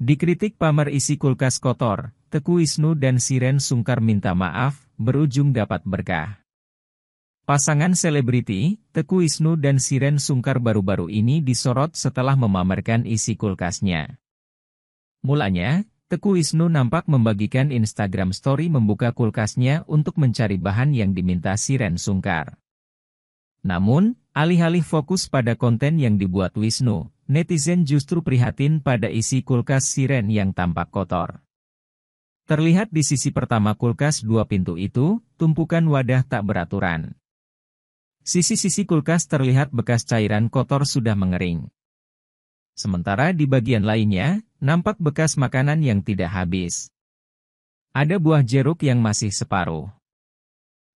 Dikritik pamer isi kulkas kotor, Teku Isnu dan Siren Sungkar minta maaf, berujung dapat berkah. Pasangan selebriti, Teku Isnu dan Siren Sungkar baru-baru ini disorot setelah memamerkan isi kulkasnya. Mulanya, Teku Isnu nampak membagikan Instagram story membuka kulkasnya untuk mencari bahan yang diminta Siren Sungkar. Namun, Alih-alih fokus pada konten yang dibuat Wisnu, netizen justru prihatin pada isi kulkas siren yang tampak kotor. Terlihat di sisi pertama kulkas dua pintu itu, tumpukan wadah tak beraturan. Sisi-sisi kulkas terlihat bekas cairan kotor sudah mengering. Sementara di bagian lainnya, nampak bekas makanan yang tidak habis. Ada buah jeruk yang masih separuh.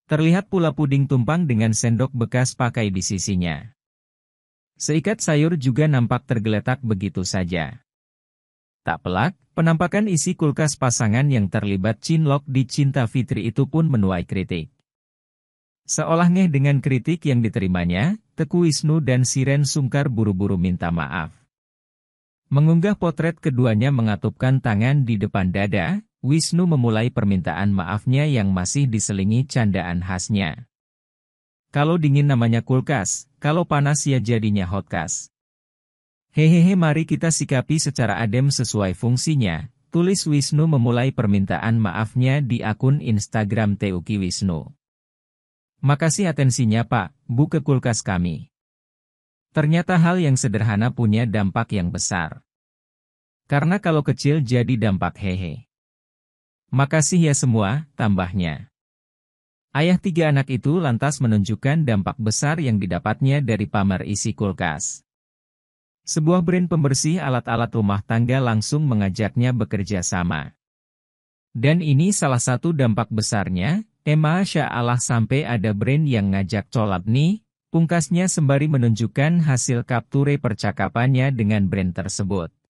Terlihat pula puding tumpang dengan sendok bekas pakai di sisinya. Seikat sayur juga nampak tergeletak begitu saja. Tak pelak, penampakan isi kulkas pasangan yang terlibat cinlok di Cinta Fitri itu pun menuai kritik. Seolah ngeh dengan kritik yang diterimanya, Teku Wisnu dan Siren Sungkar buru-buru minta maaf. Mengunggah potret keduanya mengatupkan tangan di depan dada, Wisnu memulai permintaan maafnya yang masih diselingi candaan khasnya. Kalau dingin namanya kulkas, kalau panas ya jadinya hotkas. Hehehe mari kita sikapi secara adem sesuai fungsinya, tulis Wisnu memulai permintaan maafnya di akun Instagram Teuki Wisnu. Makasih atensinya pak, buka kulkas kami. Ternyata hal yang sederhana punya dampak yang besar. Karena kalau kecil jadi dampak hehe. Makasih ya semua, tambahnya. Ayah tiga anak itu lantas menunjukkan dampak besar yang didapatnya dari pamer isi kulkas. Sebuah brand pembersih alat-alat rumah tangga langsung mengajaknya bekerja sama. Dan ini salah satu dampak besarnya, tema Allah sampai ada brand yang ngajak colab nih, pungkasnya sembari menunjukkan hasil kapture percakapannya dengan brand tersebut.